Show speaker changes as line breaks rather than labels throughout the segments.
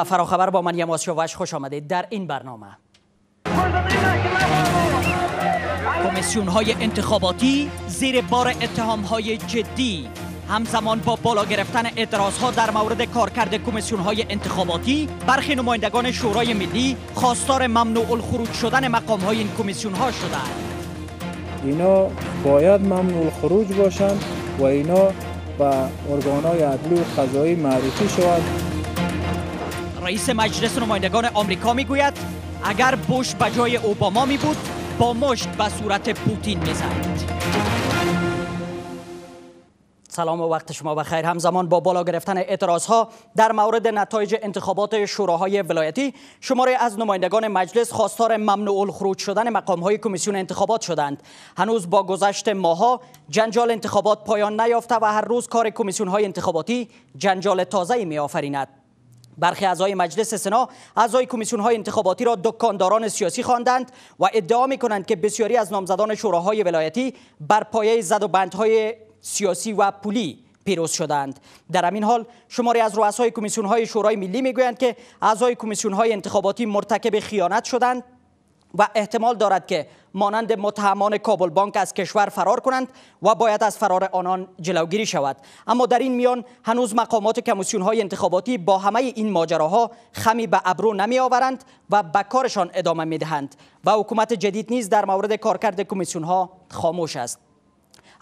و فراخبر با من یماس خوش آمدید در این برنامه کمیسیون های انتخاباتی زیر بار اتهام های جدی همزمان با بالا گرفتن اعتراض ها در مورد کارکرد کمیسیون های انتخاباتی برخی نمایندگان شورای ملی خواستار ممنوع الخروج شدن مقام های این کمیسیون ها شدند
اینا باید ممنوع خروج باشند و اینا به ارگان های عدلی و قضایی معرفی شود
رئیس مجلس نمایندگان آمریکا میگوید اگر بوش به جای اوباما می بود با مشت به صورت پوتین میزد سلام و وقت شما بخیر همزمان با بالا گرفتن اعتراض ها در مورد نتایج انتخابات شوراهای ولایتی شماره از نمایندگان مجلس خواستار ممنوع الخروج شدن مقام های کمیسیون انتخابات شدند هنوز با گذشت ماها جنجال انتخابات پایان نیافته و هر روز کار کمیسیون های انتخاباتی جنجال تازه می آفریند برخی اعضای مجلس سنا اعضای کمیسیون های انتخاباتی را دکانداران سیاسی خواندند و ادعا می که بسیاری از نامزدان شوراهای ولایتی بر پایه زد و بندهای سیاسی و پولی پیروز شدند در همین حال شماری از رؤسای کمیسیون های شورای ملی میگویند که اعضای کمیسیون های انتخاباتی مرتکب خیانت شدند و احتمال دارد که مانند متهمان کابل بانک از کشور فرار کنند و باید از فرار آنان جلوگیری شود اما در این میان هنوز مقامات کمیسیون های انتخاباتی با همه این ماجراها خمی به ابرو نمی آورند و به کارشان ادامه می دهند و حکومت جدید نیز در مورد کارکرد کمیسیون ها خاموش است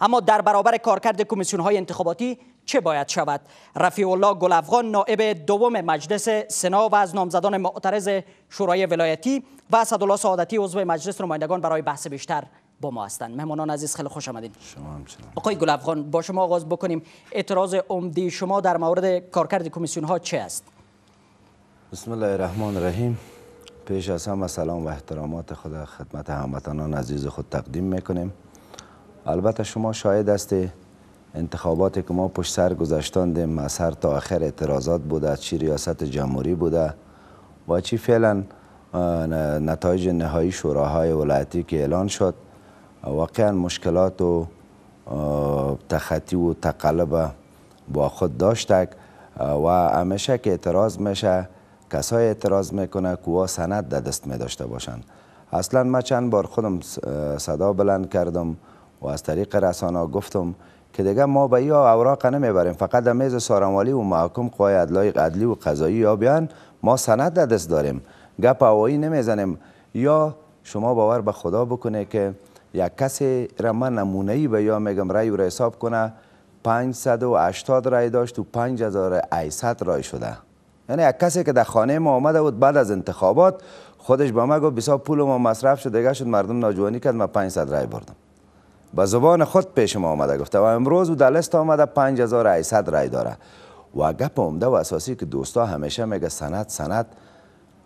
اما در برابر کارکرد کمیسیون های انتخاباتی چه باید شود رفیع الله گل افغان نائب دوم مجلس سنا و از نامزدان معترض شورای ولایتی و اسدالله سعادتی عضو مجلس نمایندگان برای بحث بیشتر با ما هستند مهمانان عزیز خیلی خوش آمدید شما همچنان آقای گل افغان با شما آغاز بکنیم اعتراض عمدی شما در مورد کارکرد کمیسیون ها چه است
بسم الله الرحمن الرحیم پیش از همه سلام و احترامات خود خدمت هموطنان عزیز خود تقدیم میکنیم البته شما شاهد هستید انتخابات که ما پشت سر گذاشتاندیم از هر تا آخر اعتراضات بوده چی ریاست جمهوری بوده و چی فعلا نتایج نهایی شوراهای ولایتی که اعلان شد واقعا مشکلات و تخطی و تقلب با خود داشتک و همیشه که اعتراض میشه کسای اعتراض میکنه که سند در دست می داشته باشند اصلا ما چند بار خودم صدا بلند کردم و از طریق رسانه گفتم که دیگه ما به یا اوراق نمیبریم فقط در میز سارموالی و محکم قوای عدلی, قدلی و قضایی یا بیان ما سند در دست داریم گپ هوایی نمیزنیم یا شما باور به خدا بکنه که یک کسی را من نمونه ای به یا میگم رای را حساب کنه 580 رای داشت و 5800 رای شده یعنی یک کسی که در خانه ما آمده بود بعد از انتخابات خودش با ما گفت بسا پول ما مصرف شد دیگه شد مردم ناجوانی کرد ما 500 رای بردم به زبان خود پیش ما آمده گفته و امروز او در لست آمده 5800 رای داره و گپ عمده و اساسی که دوستا همیشه میگه سند سند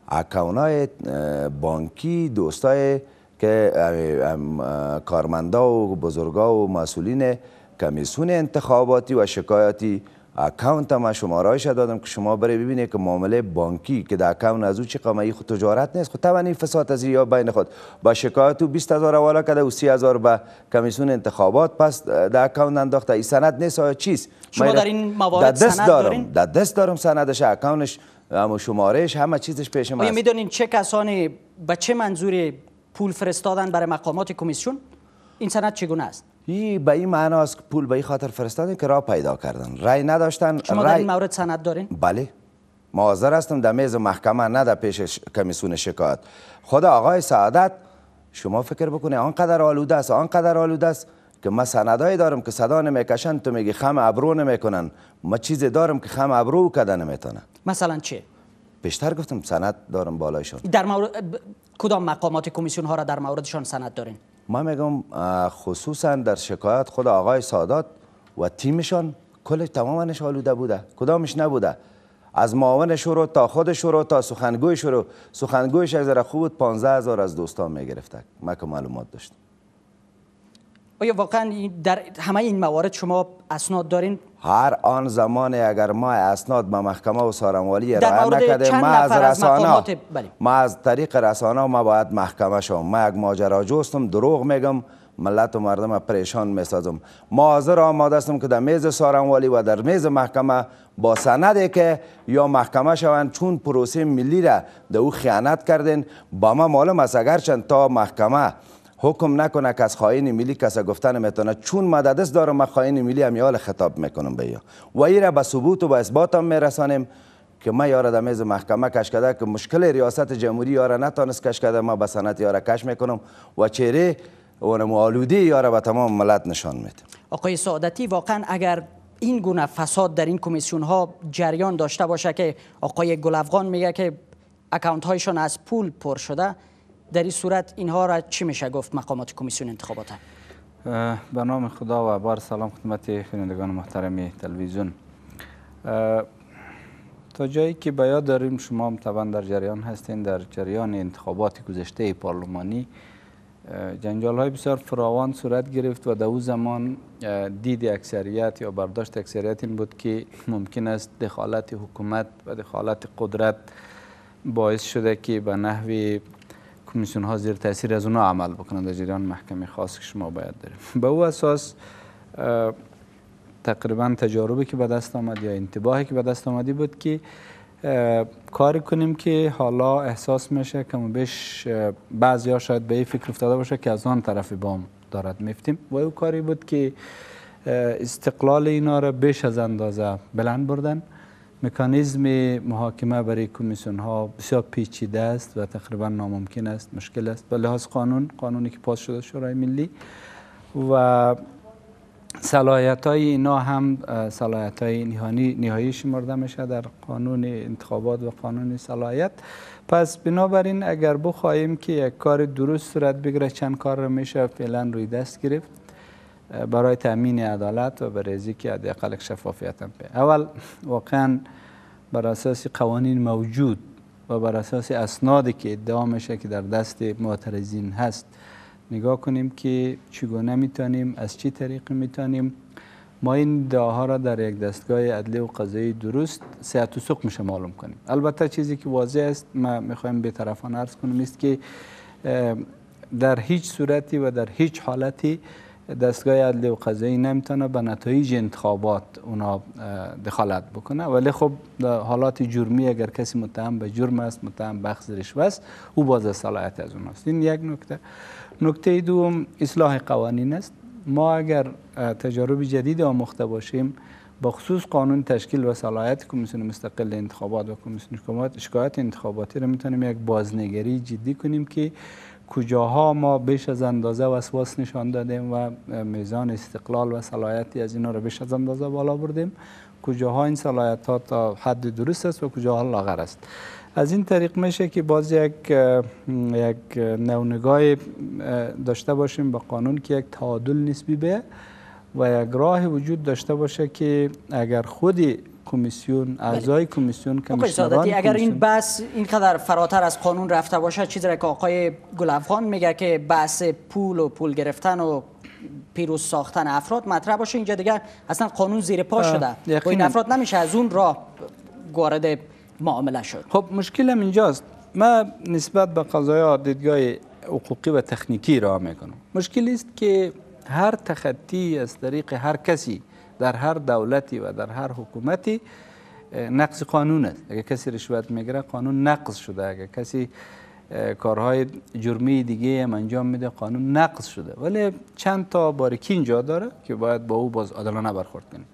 اکاونای بانکی دوستای که کارمندا و بزرگا و مسئولین کمیسون انتخاباتی و شکایاتی اکاونت ما رایش دادم که شما برای ببینید که معامله بانکی که در اکاون از او چی خود تجارت نیست خود توانی فساد از یا بین خود با شکایت او 20 هزار والا کده و 30 هزار به کمیسیون انتخابات پس در اکاون انداخته این سند نیست آیا چیست شما در این موارد دا دست دارم در دست دارم سندش اکاونش اما شمارهش همه چیزش پیش می
میدونین چه کسانی به چه منظور پول فرستادن برای مقامات کمیسیون این سند چگونه است
ی به این معناست است پول به این خاطر فرستادن که را پیدا کردن رای نداشتن شما در این مورد سند دارین بله حاضر هستم در میز محکمه نه در پیش کمیسیون شکایت خدا آقای سعادت شما فکر بکنه آنقدر آلوده است آنقدر آلوده است که ما سندایی دارم که صدا نمیکشن تو میگی خم ابرو نمیکنن ما چیزی دارم که خم ابرو کده نمیتونه مثلا چی؟ بیشتر گفتم سند دارم بالایشون
در مورد کدام مقامات کمیسیون ها را در موردشان سند دارین
ما میگم خصوصا در شکایت خود آقای سادات و تیمشان کل تمامش آلوده بوده کدامش نبوده از معاون شروع تا خود شروع تا سخنگوی شروع سخنگویش اگر خوب بود پانزه هزار از دوستان میگرفت ما که معلومات داشتم
آیا واقعا در همه این موارد شما اسناد دارین
هر آن زمان اگر ما اسناد به محکمه و سارموالی را نکده ما از رسانه بله. ما از طریق رسانه ما باید محکمه شوم ما یک ماجرا دروغ میگم ملت و مردم پریشان میسازم ما حاضر آماده هستم که در میز سارنوالی و در میز محکمه با سنده که یا محکمه شوند چون پروسه ملی را در او خیانت کردین با ما معلوم است اگرچند تا محکمه حکم نکنه که از خائن ملی کسا گفتن میتونه چون مددس دارم ما خائن ملی همیال خطاب میکنم به و این را به ثبوت و به اثبات هم میرسانیم که ما یاره در میز محکمه کش که مشکل ریاست جمهوری یاره نتانست کش کرده ما به سنت یاره کش میکنم و چهره و آلودی یاره به تمام ملت نشان میده
آقای سعادتی واقعا اگر این گونه فساد در این کمیسیون ها جریان داشته باشه که آقای گلافغان میگه که اکانت هایشان از پول پر شده در این صورت اینها را چی میشه گفت مقامات
کمیسیون انتخابات به نام خدا و بار سلام خدمت خیلندگان محترم تلویزیون تا جایی که به داریم شما هم طبعا در جریان هستین در جریان انتخابات گذشته پارلمانی جنجال های بسیار فراوان صورت گرفت و در او زمان دید اکثریت یا برداشت اکثریت این بود که ممکن است دخالت حکومت و دخالت قدرت باعث شده که به نحوی کمیسیون ها زیر تاثیر از اونا عمل بکنند در جریان محکمه خاص که شما باید داریم به او اساس تقریبا تجاربی که به دست آمد یا انتباهی که به دست آمدی بود که کاری کنیم که حالا احساس میشه که بیش بعضی ها شاید به این فکر افتاده باشه که از آن طرف بام دارد میفتیم و او کاری بود که استقلال اینا را بیش از اندازه بلند بردن مکانیزم محاکمه برای کمیسیون ها بسیار پیچیده است و تقریبا ناممکن است مشکل است به لحاظ قانون قانونی که پاس شده شورای ملی و صلاحیت های اینا هم صلاحیت های نهایی, نهایی شمرده میشه در قانون انتخابات و قانون صلاحیت پس بنابراین اگر بخواهیم که یک کار درست صورت بگیره چند کار را میشه فعلا روی دست گرفت برای تامین عدالت و برای زیکی حداقل شفافیت هم اول واقعا بر اساس قوانین موجود و بر اساس اسنادی که ادعا میشه که در دست معترضین هست نگاه کنیم که چگونه میتونیم از چی طریق میتونیم ما این ادعاها را در یک دستگاه عدلی و قضایی درست صحت و میشه معلوم کنیم البته چیزی که واضح است ما میخوایم طرفان عرض کنیم است که در هیچ صورتی و در هیچ حالتی دستگاه عدلی و قضایی نمیتونه به نتایج انتخابات اونا دخالت بکنه ولی خب در حالات جرمی اگر کسی متهم به جرم است متهم به اخذ رشوه است او باز صلاحیت از اوناست این یک نکته نکته دوم اصلاح قوانین است ما اگر تجارب جدید آموخته باشیم با خصوص قانون تشکیل و صلاحیت کمیسیون مستقل انتخابات و کمیسیون شکایت انتخاباتی را میتونیم یک بازنگری جدی کنیم که کجاها ما بیش از اندازه وسواس نشان دادیم و میزان استقلال و صلاحیتی از اینا رو بیش از اندازه بالا بردیم کجاها این صلاحیت ها تا حد درست است و کجاها لاغر است از این طریق میشه که باز یک یک نونگاه داشته باشیم به با قانون که یک تعادل نسبی به و یک راه وجود داشته باشه که اگر خودی کمیسیون بله. اعضای کمیسیون کمیشنران اگر این
بس اینقدر فراتر از قانون رفته باشه چیزی را که آقای گلفغان میگه که بحث پول و پول گرفتن و پیروز ساختن افراد مطرح باشه اینجا دیگه اصلا قانون زیر پا شده و این افراد نمیشه از اون را وارد معامله شد
خب مشکلم اینجاست من نسبت به قضایا دیدگاه حقوقی و تکنیکی را میکنم مشکل است که هر تخطی از طریق هر کسی در هر دولتی و در هر حکومتی نقض قانون است اگر کسی رشوت میگیره قانون نقض شده اگر کسی کارهای جرمی دیگه هم انجام میده قانون نقض شده ولی چند تا باریکی اینجا داره که باید با او باز عادلانه برخورد کنیم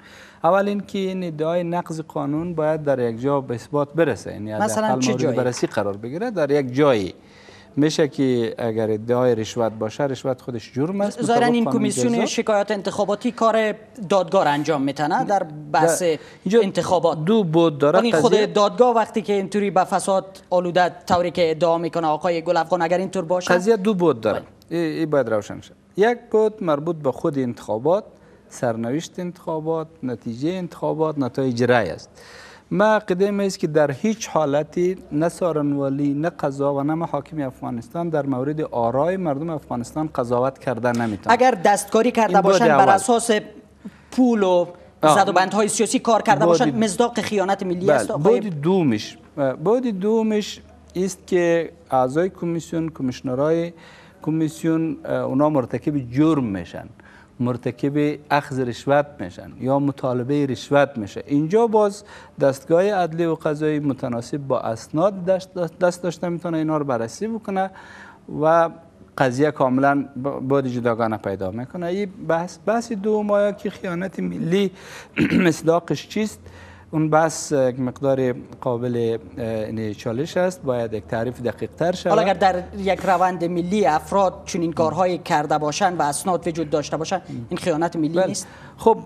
اول اینکه این ادعای نقض قانون باید در یک جا به اثبات برسه یعنی مثلا چه جایی بررسی قرار بگیره در یک جایی میشه که اگر ادعای رشوت باشه رشوت خودش جرم است این کمیسیون
شکایات انتخاباتی کار دادگار انجام میتنه در بحث انتخابات دو بود داره خود
دادگاه وقتی که
اینطوری به فساد آلوده طوری که ادعا میکنه آقای گل افغان اگر اینطور باشه قضیه
دو بود داره بله. این باید روشن شد یک بود مربوط به خود انتخابات سرنوشت انتخابات نتیجه انتخابات نتایج رای است ما قدم است که در هیچ حالتی نه سارنوالی نه قضا و نه محاکم افغانستان در مورد آرای مردم افغانستان قضاوت کردن نمیتونه
اگر دستکاری کرده باشند بر اساس پول و
های سیاسی کار کرده باشند
مزداق خیانت ملی بله. است بود
دومش بود دومش است که اعضای کمیسیون کمیشنرای کمیسیون اونا مرتکب جرم میشن مرتکب اخذ رشوت میشن یا مطالبه رشوت میشه اینجا باز دستگاه عدلی و قضایی متناسب با اسناد دست داشته میتونه اینا رو بررسی بکنه و قضیه کاملا بادی جداگانه پیدا میکنه این بحث بحث دوم آیا که خیانت ملی مصداقش چیست اون بس یک مقدار قابل چالش است باید یک تعریف دقیق تر شود اگر
در یک روند ملی افراد چون این کارهای کرده
باشند و اسناد وجود داشته باشند این خیانت ملی بله. نیست خب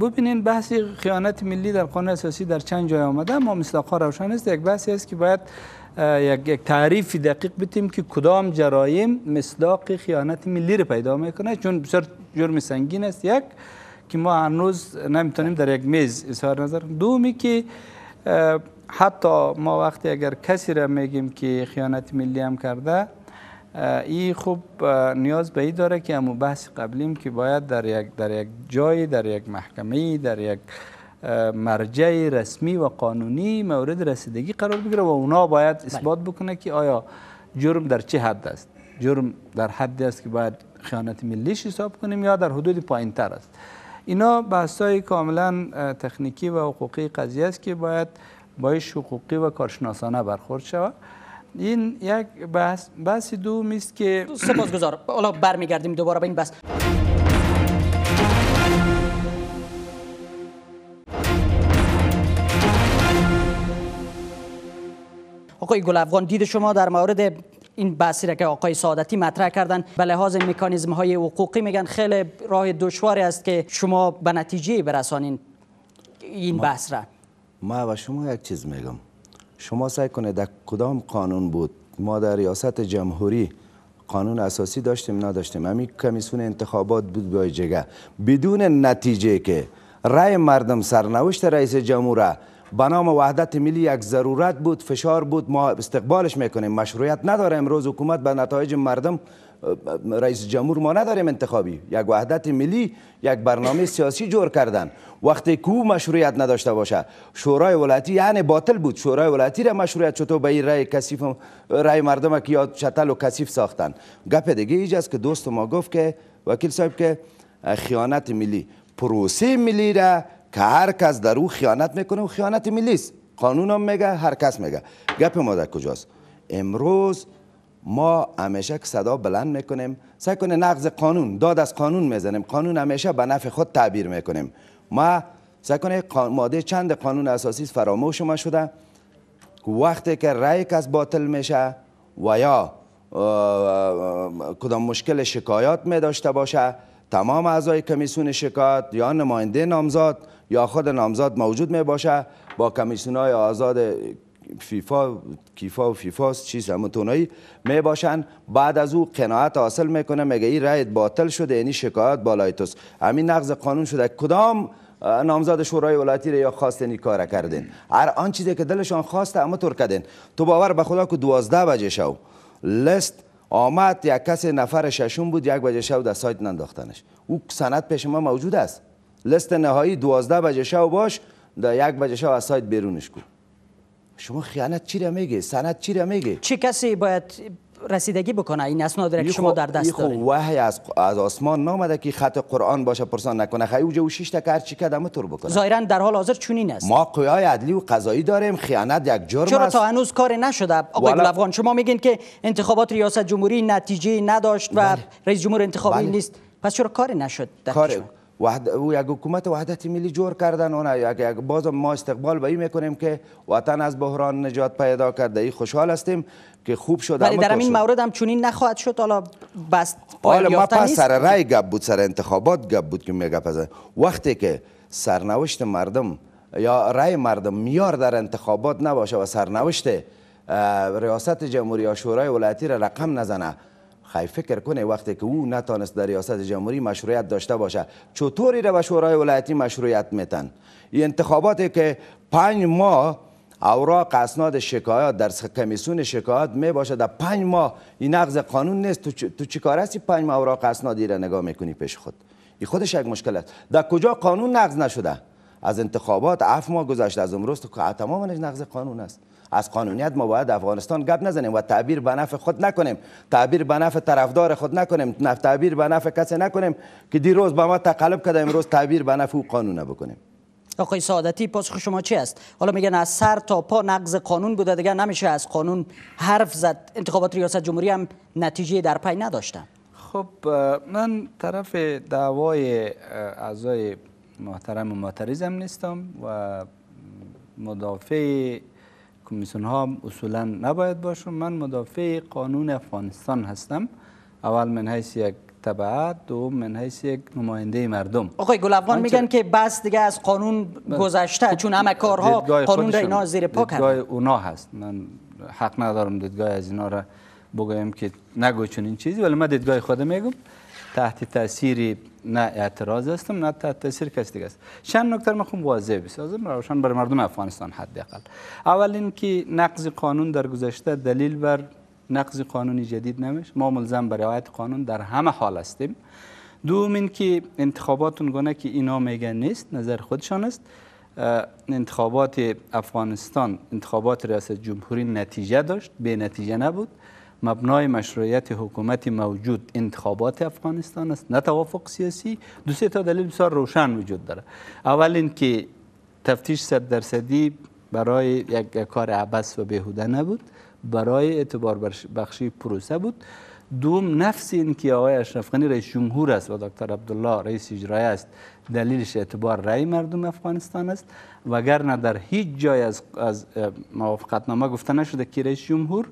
ببینین بحث خیانت ملی در قانون اساسی در چند جای آمده اما مصداقا روشن است یک بحثی است که باید یک, یک تعریف دقیق بتیم که کدام جرایم مصداق خیانت ملی رو پیدا میکنه چون بسیار جرم سنگین است یک که ما هنوز نمیتونیم در یک میز اظهار نظر دومی که حتی ما وقتی اگر کسی را میگیم که خیانت ملی هم کرده ای خوب نیاز به ای داره که امو بحث قبلیم که باید در یک در یک جای در یک محکمه در یک مرجع رسمی و قانونی مورد رسیدگی قرار بگیره و اونا باید بله. اثبات بکنه که آیا جرم در چه حد است جرم در حدی است که باید خیانت ملیش حساب کنیم یا در حدود پایین تر است اینا بحثای کاملا تکنیکی و حقوقی قضیه است که باید بایش حقوقی و کارشناسانه برخورد شود این یک بحث بحث دوم است که سپاسگزار حالا برمیگردیم
دوباره به این بحث آقای گل افغان دید شما در مورد این بحثی را که آقای سعادتی مطرح کردن به لحاظ مکانیزم های حقوقی میگن خیلی راه دشواری است که شما به نتیجه برسانین این بحث را
ما و شما یک چیز میگم شما سعی کنید در کدام قانون بود ما در ریاست جمهوری قانون اساسی داشتیم نداشتیم همین کمیسیون انتخابات بود بای جگه بدون نتیجه که رای مردم سرنوشت رئیس جمهور به نام وحدت ملی یک ضرورت بود فشار بود ما استقبالش میکنیم مشروعیت نداره امروز حکومت به نتایج مردم رئیس جمهور ما نداریم انتخابی یک وحدت ملی یک برنامه سیاسی جور کردن وقتی کو او مشروعیت نداشته باشه شورای ولایتی یعنی باطل بود شورای ولایتی را مشروعیت چطور به این رای کثیف رای مردم که یاد چتل و کثیف ساختن گپ دیگه ایج که دوست ما گفت که وکیل صاحب که خیانت ملی پروسی ملی را که هر کس در او خیانت میکنه و خیانت ملی است قانون هم میگه هر کس میگه گپ ما در کجاست امروز ما همیشه که صدا بلند میکنیم سعی کنه نقض قانون داد از قانون میزنیم قانون همیشه به نفع خود تعبیر میکنیم ما سعی کنه ماده چند قانون اساسی فراموش ما شده وقتی که رأی کس باطل میشه و یا کدام مشکل شکایات می داشته باشه تمام اعضای کمیسیون شکایت یا نماینده نامزد یا خود نامزد موجود می باشه با کمیسیون های آزاد فیفا کیفا و چیز چیز همتونایی می باشن بعد از او قناعت حاصل میکنه میگه این رایت باطل شده یعنی شکایت بالای توست همین نقض قانون شده کدام نامزاد شورای ولایتی را یا خواستین یعنی کار کردین هر آن چیزی که دلشان خواسته اما طور کردین تو باور به خدا که 12 بجه شو لست آمد یک کس نفر ششون بود یک بجه شو در سایت ننداختنش او سند پیش ما موجود است لست نهایی دوازده بجه شو باش در یک بجه شو از سایت بیرونش کن شما خیانت چی را میگه سند چی را میگه چه
کسی باید رسیدگی بکنه این اسناد را که شما در دست دارید
وحی از از آسمان نامده که خط قرآن باشه پرسان نکنه خیلی اوجه و شش تا کار چی کدمه بکنه ظاهرا در حال حاضر چنین است ما قوای عدلی و قضایی داریم خیانت یک جرم چرا تا
هنوز کار نشده آقای ولا... افغان شما میگین که انتخابات ریاست جمهوری نتیجه نداشت و بله. رئیس جمهور انتخابی بله. نیست پس چرا کار نشد کار...
وحد... او یک حکومت وحدت ملی جور کردن اون یک یک باز ما استقبال به این میکنیم که وطن از بحران نجات پیدا کرده ای خوشحال هستیم که خوب شد. ولی در این مورد
هم چنین نخواهد شد حالا بس حالا ما پس سر
رای گپ بود سر انتخابات گپ بود که میگه وقتی که سرنوشت مردم یا رای مردم میار در انتخابات نباشه و سرنوشت ریاست جمهوری یا شورای ولایتی را رقم نزنه خی فکر کنه وقتی که او نتانست در ریاست جمهوری مشروعیت داشته باشه چطوری رو به شورای ولایتی مشروعیت میتن این انتخاباتی که پنج ماه اوراق اسناد شکایات در کمیسون شکایات می باشه در پنج ماه این نقض قانون نیست تو, چ... تو هستی پنج ماه اوراق اسنادی را نگاه میکنی پیش خود این خودش یک مشکل است در کجا قانون نقض نشده از انتخابات اف ماه گذشته از امروز تو تمام نقض قانون است از قانونیت ما باید افغانستان گپ نزنیم و تعبیر به نفع خود نکنیم تعبیر به نفع طرفدار خود نکنیم تعبیر به نفع کسی نکنیم که دیروز به ما تقلب کرده امروز تعبیر به نفع او قانون بکنیم
آقای سعادتی پاسخ شما چی است حالا میگن از سر تا پا نقض قانون بوده دیگه نمیشه از قانون حرف زد انتخابات ریاست جمهوری هم نتیجه در پای نداشتم
خب من طرف دعوای اعضای محترم و نیستم و مدافع کمیسیون ها اصولا نباید باشم من مدافع قانون افغانستان هستم اول من حیث یک تبعات و من حیث یک نماینده مردم آقای گل
افغان میگن که بس دیگه از قانون گذشته خب چون همه کارها قانون را اینا زیر پا کردن
اونا هست من حق ندارم دیدگاه از اینا را بگویم که نگو چون این چیزی ولی من دیدگاه خودم میگم تحت تاثیر نه اعتراض هستم نه تحت تاثیر کسی دیگه است چند نکته من خوب واضح بسازم روشن برای مردم افغانستان حداقل اول اینکه نقض قانون در گذشته دلیل بر نقض قانون جدید نمیشه ما ملزم به رعایت قانون در همه حال هستیم دوم اینکه انتخابات گونه که اینا میگن نیست نظر خودشان است انتخابات افغانستان انتخابات ریاست جمهوری نتیجه داشت به نتیجه نبود مبنای مشروعیت حکومت موجود انتخابات افغانستان است نه توافق سیاسی دو سه تا دلیل بسیار روشن وجود داره اول اینکه تفتیش صد درصدی برای یک کار عبس و بهوده نبود برای اعتبار بخشی پروسه بود دوم نفس این که آقای اشرف غنی رئیس جمهور است و دکتر عبدالله رئیس اجرایی است دلیلش اعتبار رأی مردم افغانستان است وگرنه در هیچ جای از, از موافقتنامه گفته نشده که رئیس جمهور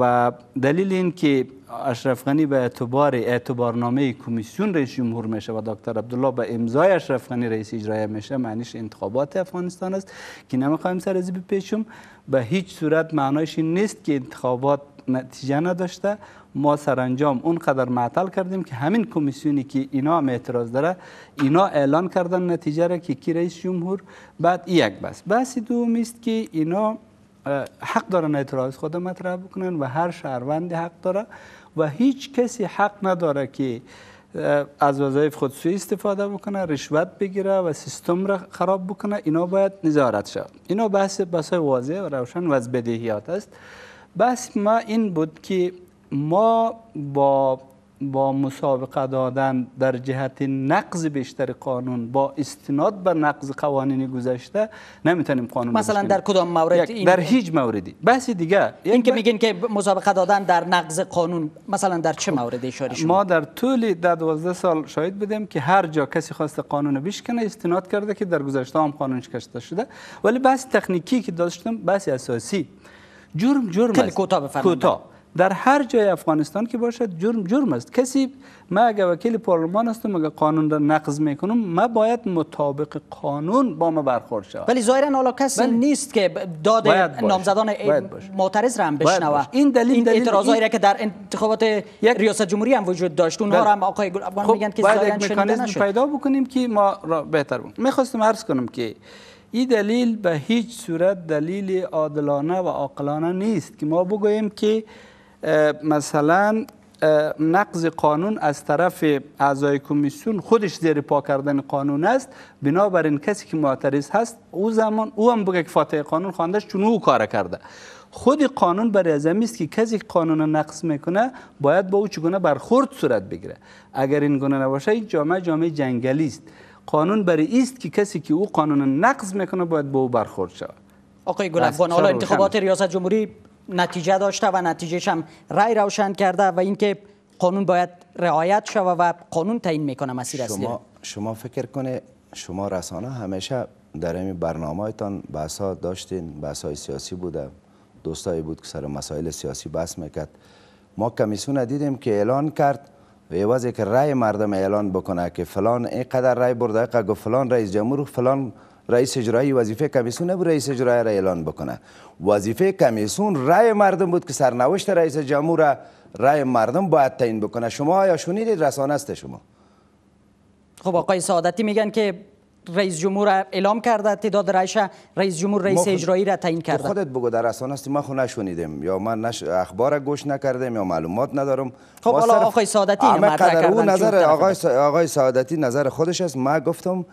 و دلیل این که اشرف غنی به اعتبار اعتبارنامه کمیسیون رئیس جمهور میشه و دکتر عبدالله به امضای اشرف غنی رئیس اجرایه میشه معنیش انتخابات افغانستان است که نمیخوایم سر از بپیشم به هیچ صورت معنایش این نیست که انتخابات نتیجه نداشته ما سرانجام اونقدر معطل کردیم که همین کمیسیونی که اینا هم اعتراض داره اینا اعلان کردن نتیجه را که کی رئیس جمهور بعد یک بس بحث دوم است که اینا حق دارن اعتراض خود مطرح بکنن و هر شهروند حق داره و هیچ کسی حق نداره که از وظایف خود سوی استفاده بکنه رشوت بگیره و سیستم را خراب بکنه اینا باید نظارت شد اینا بحث بسای واضح و روشن و از بدهیات است بحث ما این بود که ما با با مسابقه دادن در جهت نقض بیشتر قانون با استناد به نقض قوانین گذشته نمیتونیم قانون مثلا در کدام مورد در هیچ موردی بحث دیگه این که
میگین که مسابقه دادن در نقض قانون مثلا در چه موردی اشاره ما
در طول 12 سال شاهد بودیم که هر جا کسی خواست قانون بشکنه استناد کرده که در گذشته هم قانون شکسته شده ولی بحث تکنیکی که داشتم بحث اساسی جرم جرم کوتاه در هر جای افغانستان که باشد جرم جرم است کسی ما اگر وکیل پارلمان و مگه قانون را نقض میکنم ما باید مطابق قانون با ما برخورد شود ولی ظاهرا
حالا کسی نیست که داد نامزدان معترض را هم بشنوه این دلیل این اعتراضایی که در انتخابات یک... ریاست جمهوری هم وجود داشت اونها بله. را هم آقای گل افغان خب میگن که مکانیزم پیدا
بکنیم که ما را بهتر بکنیم میخواستم عرض کنم که این دلیل به هیچ صورت دلیل عادلانه و عقلانه نیست که ما بگوییم که مثلا نقض قانون از طرف اعضای کمیسیون خودش زیر پا کردن قانون است بنابراین کسی که معترض هست او زمان او هم بگه که فاتح قانون خواندش چون او کار کرده خود قانون برای از است که کسی قانون نقص میکنه باید با او چگونه برخورد صورت بگیره اگر این گونه نباشه این جامعه جامعه جنگلی است قانون برای ایست که کسی که او قانون نقض میکنه باید با او برخورد شود
آقای گل حالا انتخابات ریاست جمهوری نتیجه داشته و نتیجهش هم رای روشن کرده و اینکه قانون باید رعایت شود و قانون تعیین میکنه مسیر اصلی
شما فکر کنه شما رسانه همیشه در این برنامهتان بحثا داشتین های سیاسی بوده دوستایی بود که سر مسائل سیاسی بحث میکرد ما کمیسیون دیدیم که اعلان کرد و یوازی که رای مردم اعلان بکنه که فلان اینقدر رای برده اینقدر فلان رئیس جمهور فلان رئیس اجرایی وظیفه کمیسون نبود رئیس اجرایی را اعلان بکنه وظیفه کمیسون رای مردم بود که سرنوشت رئیس جمهور را مردم باید تعیین بکنه شما یا شنیدید رسانه است شما
خب آقای سعادتی میگن که رئیس جمهور اعلام کرده تعداد رایش رئیس جمهور رئیس اجرایی را تعیین کرده خب خودت
بگو در رسانه است ما خو نشونیدیم یا من نش... اخبار گوش نکردم یا معلومات ندارم خب حالا آقای سعادتی نظر آقای آقای سعادتی نظر خودش است ما گفتم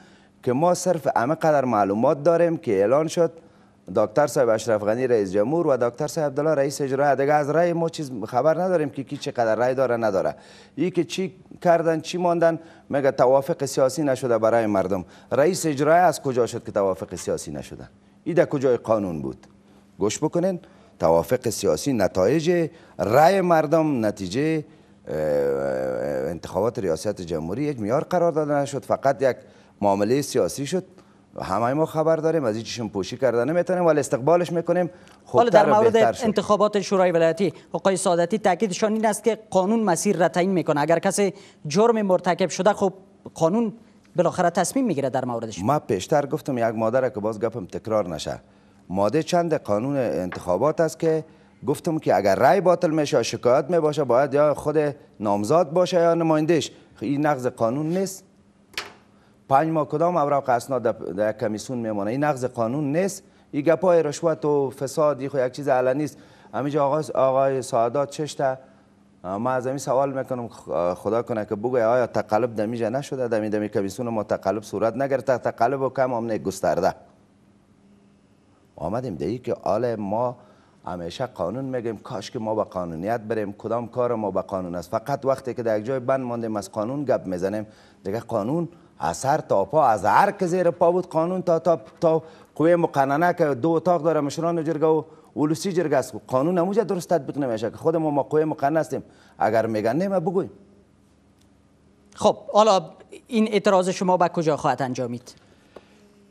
که ما صرف همه قدر معلومات داریم که اعلان شد دکتر صاحب اشرف غنی رئیس جمهور و دکتر صاحب عبدالله رئیس اجرا دیگه از رأی ما چیز خبر نداریم که کی چقدر رأی داره نداره یی که چی کردن چی ماندن مگه توافق سیاسی نشده برای مردم رئیس اجرا از کجا شد که توافق سیاسی نشده ای در کجای قانون بود گوش بکنین توافق سیاسی نتایج رای مردم نتیجه انتخابات ریاست جمهوری یک میار قرار داده نشد فقط یک معامله سیاسی شد و همه ما خبر داریم از این پوشی کردن نمیتونیم ولی استقبالش میکنیم حالا در مورد انتخابات
شورای ولایتی آقای سعادتی تاکیدشان این است که قانون مسیر را تعیین میکنه اگر کسی جرم
مرتکب شده خب قانون بالاخره تصمیم میگیره در موردش ما پیشتر گفتم یک مادر که باز گپم تکرار نشه ماده چند قانون انتخابات است که گفتم که اگر رای باطل میشه شکایت میباشه باید یا خود نامزاد باشه یا نمایندهش. این نقض قانون نیست پنج ماه کدام اوراق اسناد در کمیسون میمانه این نقض قانون نیست این گپای رشوت و فساد خو یک چیز علنی نیست همینجا آقای آقای سعادت چشته ما از این سوال میکنم خدا کنه که بگوی آیا تقلب دمیجه نشده دمی دمی کمیسون ما تقلب صورت نگرفت تقلب و کم امنه گسترده آمدیم دهی که ما همیشه قانون میگیم کاش که ما به قانونیت بریم کدام کار ما به قانون است فقط وقتی که در یک جای بند ماندیم از قانون گپ میزنیم دیگه قانون از سر تا پا از هر که زیر پا بود قانون تا تا, تا قوه مقننه که دو اتاق داره مشران جرگه و ولوسی جرگه است قانون نموجا درست تطبیق نمیشه که خود ما ما قوه مقننه هستیم اگر میگن نه
خب حالا این اعتراض شما به کجا خواهد انجامید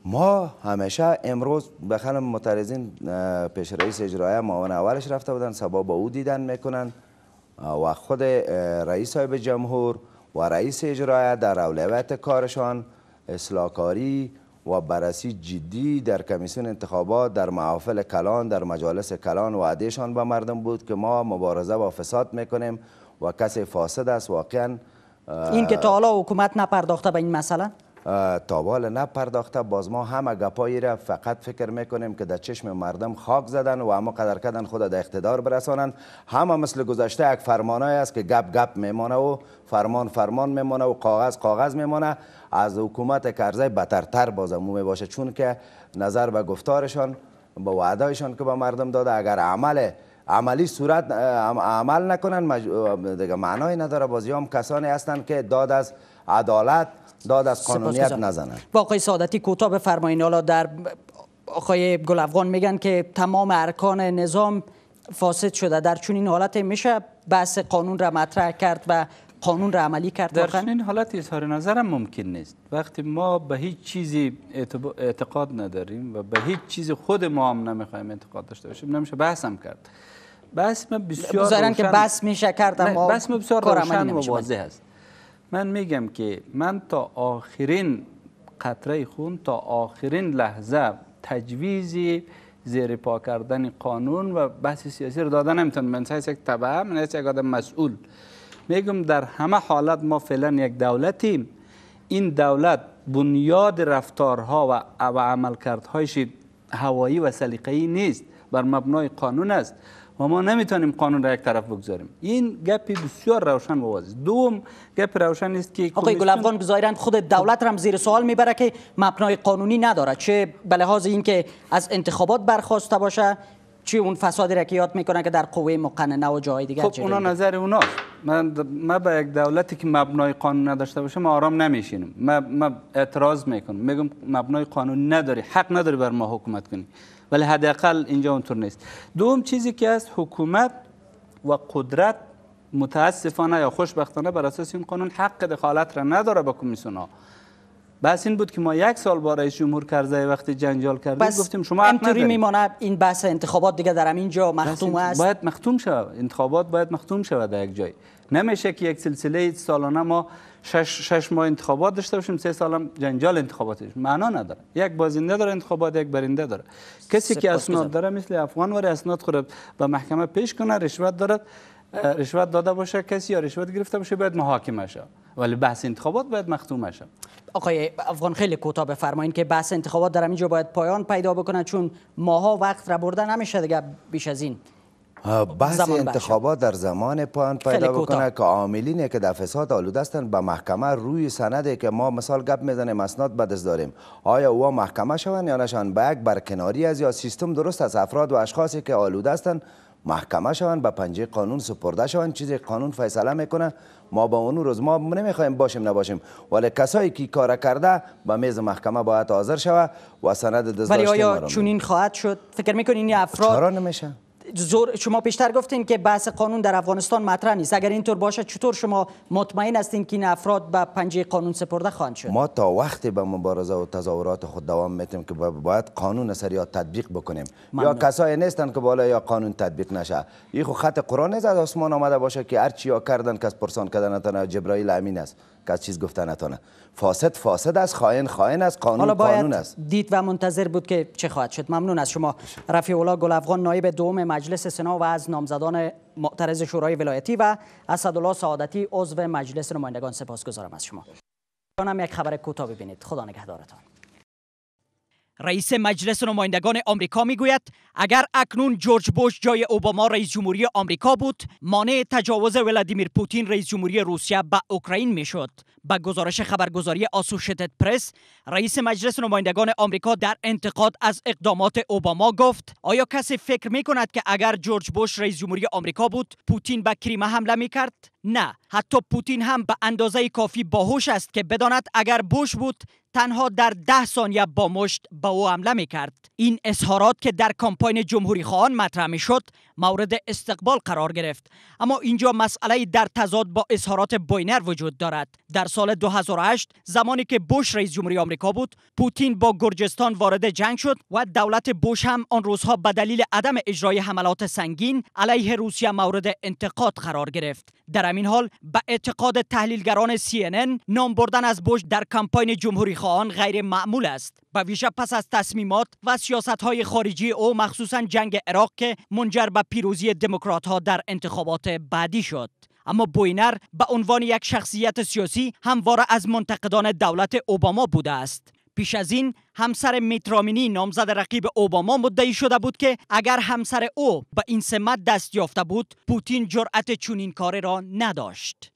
ما همیشه امروز به خانم مترزین پیش رئیس اجرایه معاون اولش رفته بودن سبا با او دیدن میکنن و خود رئیس به جمهور و رئیس اجرایه در اولویت کارشان اصلاحکاری و بررسی جدی در کمیسیون انتخابات در محافل کلان در مجالس کلان وعدهشان به مردم بود که ما مبارزه با فساد میکنیم و کسی فاسد است واقعا این که
تا حکومت نپرداخته به این مسئله
تا نپرداخته باز ما همه گپایی را فقط فکر میکنیم که در چشم مردم خاک زدن و اما قدر کردن خود در اقتدار برسانند همه مثل گذشته یک فرمانای است که گپ گپ میمانه و فرمان فرمان میمانه و کاغذ کاغذ میمانه از حکومت کرزه بترتر باز باشه چون که نظر به گفتارشان با وعدایشان که به مردم داده اگر عمل عملی صورت عمل نکنن دیگه معنای نداره بازی هم کسانی هستند که داد از عدالت داد از قانونیت نزنند
با آقای سعادتی کوتاه بفرمایین حالا در آقای گل افغان میگن که تمام ارکان نظام فاسد شده در چنین حالت میشه بحث قانون را مطرح کرد و قانون را عملی کرد در چنین
حالت اظهار نظرم ممکن نیست وقتی ما به هیچ چیزی اعتقاد نداریم و به هیچ چیز خود ما هم نمیخوایم اعتقاد داشته باشیم نمیشه بحث هم کرد بحث بسیار که میشه کرد اما بحث ما بسیار روشن است من میگم که من تا آخرین قطره خون تا آخرین لحظه تجویزی زیر پا کردن قانون و بحث سیاسی رو دادن نمیتونم من سایس یک تبعه من یک آدم مسئول میگم در همه حالت ما فعلا یک دولتیم این دولت بنیاد رفتارها و عملکردهایش هوایی و سلیقه‌ای نیست بر مبنای قانون است و ما نمیتونیم قانون را یک طرف بگذاریم این گپی بسیار روشن و واضح دوم گپ روشن
است که آقای گل افغان ظاهرا خود دولت هم زیر سوال میبره که مبنای قانونی نداره چه به لحاظ اینکه از انتخابات برخواسته باشه چی اون فساد را که یاد میکنه که در قوه مقننه و جای دیگه خب اونا نظر
اوناست من ما به یک دولتی که مبنای قانون نداشته باشه ما آرام نمیشینم ما, اعتراض میکنم میگم مبنای قانون نداری حق نداری بر ما حکومت کنی ولی حداقل اینجا اونطور نیست دوم چیزی که از حکومت و قدرت متاسفانه یا خوشبختانه بر اساس این قانون حق دخالت را نداره با کمیسیون ها بحث این بود که ما یک سال برای جمهور کرزی وقتی جنجال کردیم گفتیم شما نداری میمانه
این بحث انتخابات دیگه در همین جا مختوم است باید
مختوم شود انتخابات باید مختوم شود در یک جای نمیشه که یک سلسله سالانه ما شش, شش ماه انتخابات داشته باشیم سه سالم جنجال داشته. معنا نداره یک بازنده داره انتخابات یک برنده داره کسی که اسناد داره مثل افغان وری اسناد خوره به محکمه پیش کنه رشوت دارد رشوت داده باشه کسی یا رشوت گرفته باشه باید محاکمه شه ولی بحث انتخابات باید مختوم شه
آقای افغان خیلی کوتاه بفرمایید که بحث انتخابات در اینجا باید پایان پیدا بکنه چون ماها وقت را برده نمیشه دیگه بیش از این
بحث انتخابات در زمان پایان پیدا بکنه که عاملینی که در فساد آلوده هستند به محکمه روی سندی که ما مثال گپ میزنیم اسناد به دست داریم آیا او محکمه شون یا نشان به یک برکناری از یا سیستم درست از افراد و اشخاصی که آلوده هستن محکمه شوند به پنجه قانون سپرده شون چیزی قانون فیصله میکنه ما به اون روز ما نمیخوایم باشیم نباشیم ولی کسایی که کار کرده به میز محکمه باید حاضر شوه و سند دست ولی
خواهد شد فکر میکنین افراد چرا نمیشه زور شما پیشتر گفتین که بحث قانون در افغانستان مطرح نیست اگر اینطور باشه چطور شما مطمئن هستین که این افراد به پنجه قانون سپرده خواهند شد ما
تا وقتی به مبارزه و تظاهرات خود دوام میتیم که باید قانون سر تطبیق بکنیم یا کسایی نیستن که بالا یا قانون تطبیق نشه این خط قرآن از آسمان آمده باشه که هر چی یا کردن کس پرسان کردن تا جبرائیل امین است از چیز فاسد فاسد است خائن خائن است قانون حالا باید قانون است
دید و منتظر بود که چه خواهد شد ممنون از شما رفیع الله گل افغان نایب دوم مجلس سنا و از نامزدان معترض شورای ولایتی و اسدالله سعادتی عضو مجلس نمایندگان سپاسگزارم از شما هم یک خبر کوتاه ببینید خدا نگهدارتان رئیس مجلس نمایندگان آمریکا میگوید اگر اکنون جورج بوش جای اوباما رئیس جمهوری آمریکا بود مانع تجاوز ولادیمیر پوتین رئیس جمهوری روسیه به اوکراین میشد به گزارش خبرگزاری آسوشیتد پرس رئیس مجلس نمایندگان آمریکا در انتقاد از اقدامات اوباما گفت آیا کسی فکر می کند که اگر جورج بوش رئیس جمهوری آمریکا بود پوتین به کریمه حمله می کرد نه حتی پوتین هم به اندازه کافی باهوش است که بداند اگر بوش بود تنها در ده ثانیه با مشت به او حمله می کرد. این اظهارات که در کمپاین جمهوری خواهان مطرح می شد مورد استقبال قرار گرفت اما اینجا مسئله در تضاد با اظهارات بوینر وجود دارد در سال 2008 زمانی که بوش رئیس جمهوری آمریکا بود پوتین با گرجستان وارد جنگ شد و دولت بوش هم آن روزها به دلیل عدم اجرای حملات سنگین علیه روسیه مورد انتقاد قرار گرفت در همین حال به اعتقاد تحلیلگران CNN نام بردن از بوش در کمپاین جمهوری خواهان غیر معمول است و ویژه پس از تصمیمات و سیاست های خارجی او مخصوصا جنگ عراق که منجر به پیروزی دموکرات در انتخابات بعدی شد اما بوینر به عنوان یک شخصیت سیاسی همواره از منتقدان دولت اوباما بوده است پیش از این همسر میترامینی نامزد رقیب اوباما مدعی شده بود که اگر همسر او به این سمت دست یافته بود پوتین جرأت چنین کاری را نداشت